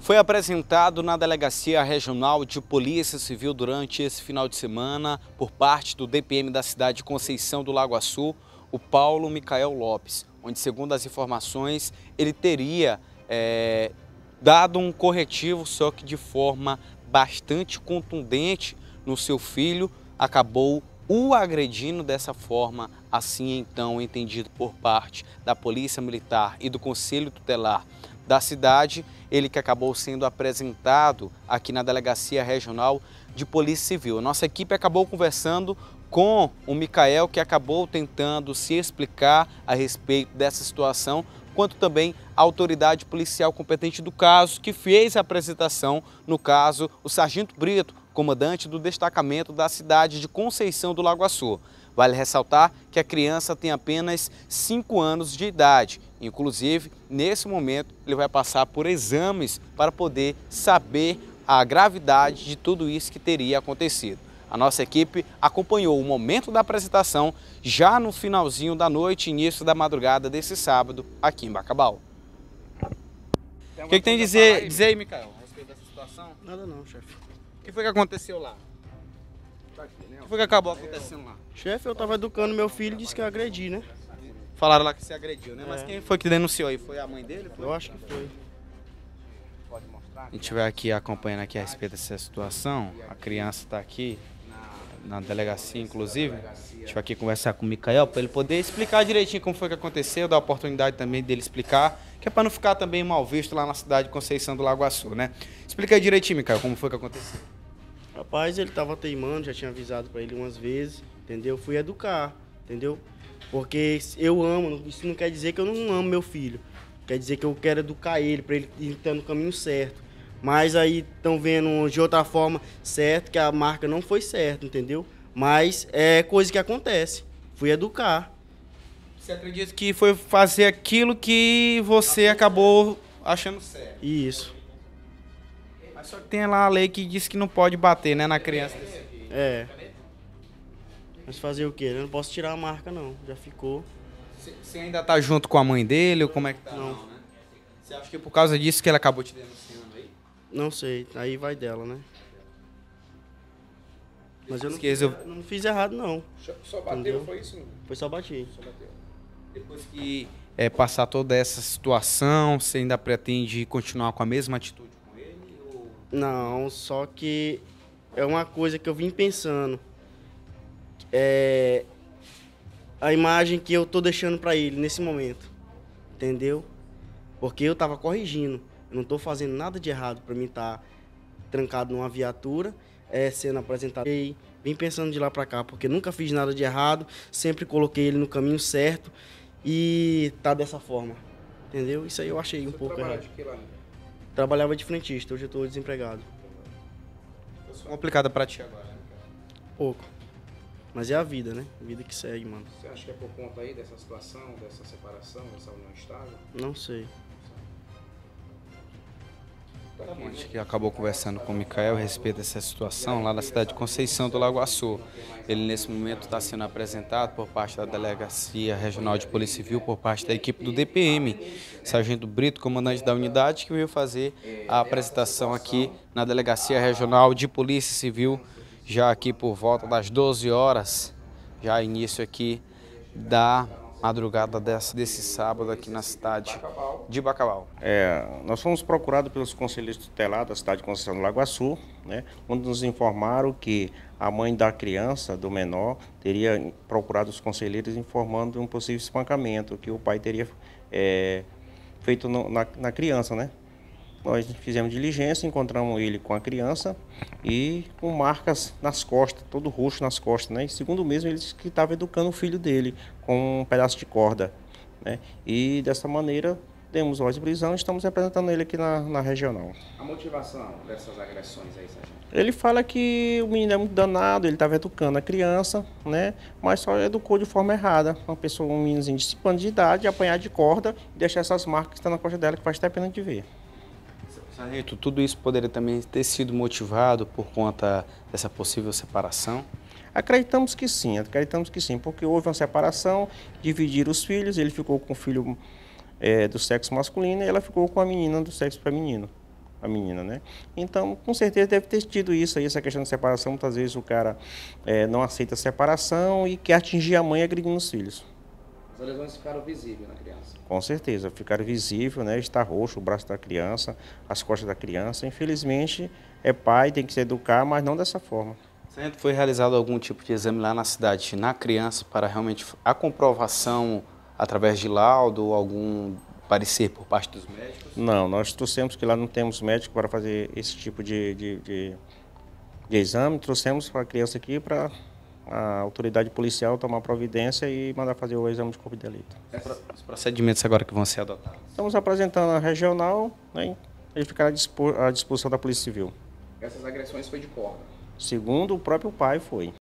foi apresentado na Delegacia Regional de Polícia Civil durante esse final de semana por parte do DPM da cidade de Conceição do Lago Açu, o Paulo Micael Lopes, onde, segundo as informações, ele teria é, dado um corretivo, só que de forma bastante contundente no seu filho, acabou o agredindo dessa forma, assim então entendido por parte da Polícia Militar e do Conselho Tutelar da cidade, ele que acabou sendo apresentado aqui na Delegacia Regional de Polícia Civil. nossa equipe acabou conversando com o Micael, que acabou tentando se explicar a respeito dessa situação, quanto também a autoridade policial competente do caso, que fez a apresentação, no caso, o Sargento Brito, comandante do destacamento da cidade de Conceição do Lago Açu. Vale ressaltar que a criança tem apenas 5 anos de idade. Inclusive, nesse momento, ele vai passar por exames para poder saber a gravidade de tudo isso que teria acontecido. A nossa equipe acompanhou o momento da apresentação já no finalzinho da noite, início da madrugada desse sábado, aqui em Bacabal. O que, que, tem a dizer, dizer aí, Micael, a respeito dessa situação? Nada não, chefe. O que foi que aconteceu lá? O que foi que acabou tá acontecendo lá? Chefe, eu tava educando meu filho e disse que eu agredi, né? Falaram lá que você agrediu, né? É. Mas quem foi que denunciou aí? Foi a mãe dele? Foi? Eu acho que foi. A gente vai aqui acompanhando aqui a respeito dessa situação. A criança está aqui na delegacia, inclusive. gente vai aqui conversar com o Mikael para ele poder explicar direitinho como foi que aconteceu, dar a oportunidade também dele explicar, que é para não ficar também mal visto lá na cidade de Conceição do Lago Açu, né? Explica aí direitinho, Mikael, como foi que aconteceu. Rapaz, ele tava teimando, já tinha avisado para ele umas vezes, entendeu? Fui educar, entendeu? Porque eu amo, isso não quer dizer que eu não amo meu filho. Quer dizer que eu quero educar ele, para ele estar tá no caminho certo. Mas aí estão vendo de outra forma, certo, que a marca não foi certa, entendeu? Mas é coisa que acontece. Fui educar. Você acredita que foi fazer aquilo que você acabou achando certo? Isso. Mas só que tem lá a lei que diz que não pode bater, né, na criança. É. Mas fazer o quê? Eu não posso tirar a marca, não. Já ficou. Você ainda tá junto com a mãe dele? Ou como é que tá? Não. Né? Você acha que é por causa disso que ela acabou te denunciando aí? Não sei. Aí vai dela, né? Mas eu não, fiz, eu não fiz errado, não. Só bateu, Entendeu? foi isso? Foi só bati. Só bateu. Depois que é, passar toda essa situação, você ainda pretende continuar com a mesma atitude? Não, só que é uma coisa que eu vim pensando. É a imagem que eu tô deixando para ele nesse momento. Entendeu? Porque eu tava corrigindo. Eu não tô fazendo nada de errado para mim estar tá trancado numa viatura, é, sendo apresentado. E vim pensando de lá para cá, porque nunca fiz nada de errado, sempre coloquei ele no caminho certo e tá dessa forma. Entendeu? Isso aí eu achei um Você pouco errado. Trabalhava de frentista, hoje eu estou desempregado. Tá Complicada pra ti agora, né? Pouco. Mas é a vida, né? A vida que segue, mano. Você acha que é por conta aí dessa situação, dessa separação, dessa união estável? Não sei. A gente acabou conversando com o Mikael a respeito dessa situação lá na cidade de Conceição do Lago Açu. Ele, nesse momento, está sendo apresentado por parte da Delegacia Regional de Polícia Civil, por parte da equipe do DPM. Sargento Brito, comandante da unidade, que veio fazer a apresentação aqui na Delegacia Regional de Polícia Civil, já aqui por volta das 12 horas, já início aqui da madrugada dessa, desse sábado aqui na cidade de Bacabal. É, nós fomos procurados pelos conselheiros tutelares da cidade de Conceição do Lagoaçu, né, onde nos informaram que a mãe da criança, do menor, teria procurado os conselheiros informando de um possível espancamento que o pai teria é, feito no, na, na criança, né? Nós fizemos diligência, encontramos ele com a criança e com marcas nas costas, todo roxo nas costas, né? E segundo mesmo, ele disse que estava educando o filho dele com um pedaço de corda, né? E dessa maneira temos voz de prisão e estamos representando ele aqui na, na regional. A motivação dessas agressões aí, Sérgio? Ele fala que o menino é muito danado, ele estava educando a criança, né? Mas só educou de forma errada. Uma pessoa, um meninozinho de 5 anos de idade, apanhar de corda e deixar essas marcas que estão na costa dela, que faz até pena de ver tudo isso poderia também ter sido motivado por conta dessa possível separação? Acreditamos que sim, acreditamos que sim, porque houve uma separação, dividiram os filhos, ele ficou com o filho é, do sexo masculino e ela ficou com a menina do sexo feminino, a menina, né? Então, com certeza deve ter tido isso aí, essa questão de separação, muitas vezes o cara é, não aceita a separação e quer atingir a mãe agredindo os filhos. As lesões ficaram visíveis na criança. Com certeza, ficaram visíveis, né? Está roxo o braço da criança, as costas da criança. Infelizmente, é pai, tem que se educar, mas não dessa forma. Sempre foi realizado algum tipo de exame lá na cidade, na criança, para realmente a comprovação através de laudo ou algum parecer por parte dos médicos? Não, nós trouxemos que lá não temos médico para fazer esse tipo de, de, de, de exame, trouxemos para a criança aqui para a autoridade policial tomar providência e mandar fazer o exame de corpo de delito. É os procedimentos agora que vão ser adotados? Estamos apresentando a regional, né, ele ficará à disposição da Polícia Civil. Essas agressões foi de corda? Segundo o próprio pai, foi.